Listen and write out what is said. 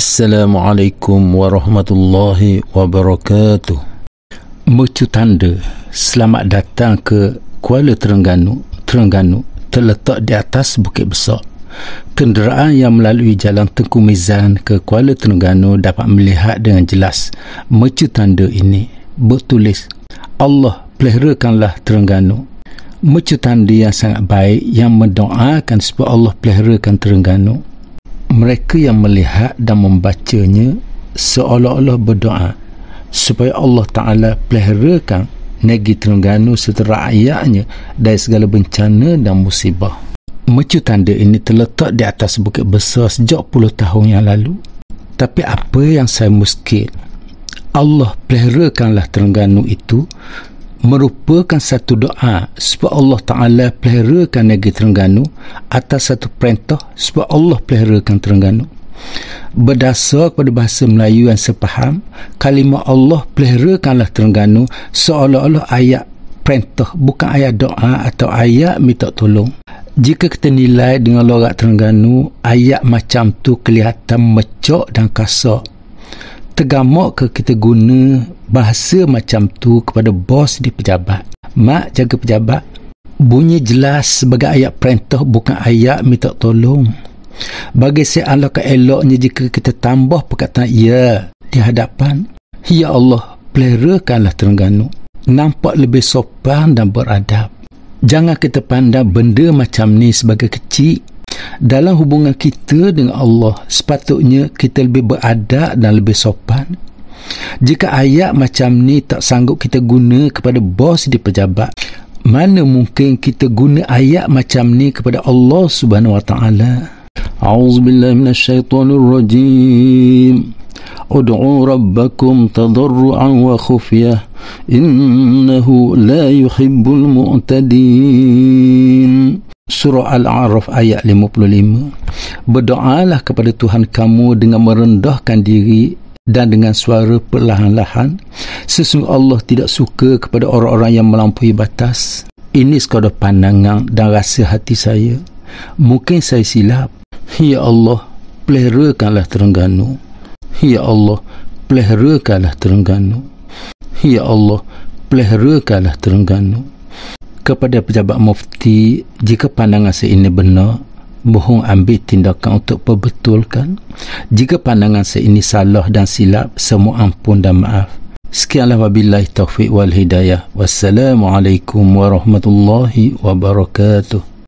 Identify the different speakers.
Speaker 1: Assalamualaikum warahmatullahi wabarakatuh. Mercu tanda, selamat datang ke Kuala Terengganu. Terengganu terletak di atas bukit besar. Kenderaan yang melalui jalan Tengku Mizan ke Kuala Terengganu dapat melihat dengan jelas mercu tanda ini bertulis Allah peliharakanlah Terengganu. Mercu tanda yang sangat baik yang mendoakan supaya Allah peliharakan Terengganu mereka yang melihat dan membacanya seolah-olah berdoa supaya Allah Ta'ala peliharakan negeri Terengganu serta rakyatnya dari segala bencana dan musibah. Mercu tanda ini terletak di atas bukit besar sejak puluh tahun yang lalu. Tapi apa yang saya muskil? Allah peliharakanlah Terengganu itu merupakan satu doa sebab Allah Ta'ala peliharakan negeri Terengganu atas satu perintah sebab Allah peliharakan Terengganu berdasar kepada bahasa Melayu yang sepaham kalimah Allah peliharakanlah Terengganu seolah-olah ayat perintah bukan ayat doa atau ayat minta tolong jika kita nilai dengan logat Terengganu ayat macam tu kelihatan mecok dan kasar tergamak ke kita guna bahasa macam tu kepada bos di pejabat. Mak jaga pejabat. Bunyi jelas sebagai ayat perintah bukan ayat minta tolong. Bagi si Allah eloknya jika kita tambah perkataan ya di hadapan. Ya Allah, pelerakanlah Terengganu. Nampak lebih sopan dan beradab. Jangan kita pandang benda macam ni sebagai kecil dalam hubungan kita dengan Allah sepatutnya kita lebih beradab dan lebih sopan jika ayat macam ni tak sanggup kita guna kepada bos di pejabat mana mungkin kita guna ayat macam ni kepada Allah Subhanahu Wa Taala auzubillahi minasyaitonir rajim ud'u rabbakum tadarruan wa khufya innahu la yuhibbul mu'tadin Surah Al-A'raf ayat 55 Berdoalah kepada Tuhan kamu dengan merendahkan diri dan dengan suara perlahan-lahan Sesungguh Allah tidak suka kepada orang-orang yang melampaui batas ini sekadar pandangan dan rasa hati saya mungkin saya silap Ya Allah peliharakanlah Terengganu Ya Allah peliharakanlah Terengganu Ya Allah peliharakanlah Terengganu kepada pejabat mufti jika pandangan saya ini benar bohong ambil tindakan untuk perbetulkan jika pandangan saya ini salah dan silap semua ampun dan maaf sekianlah wabillahi taufiq wal hidayah wassalamualaikum warahmatullahi wabarakatuh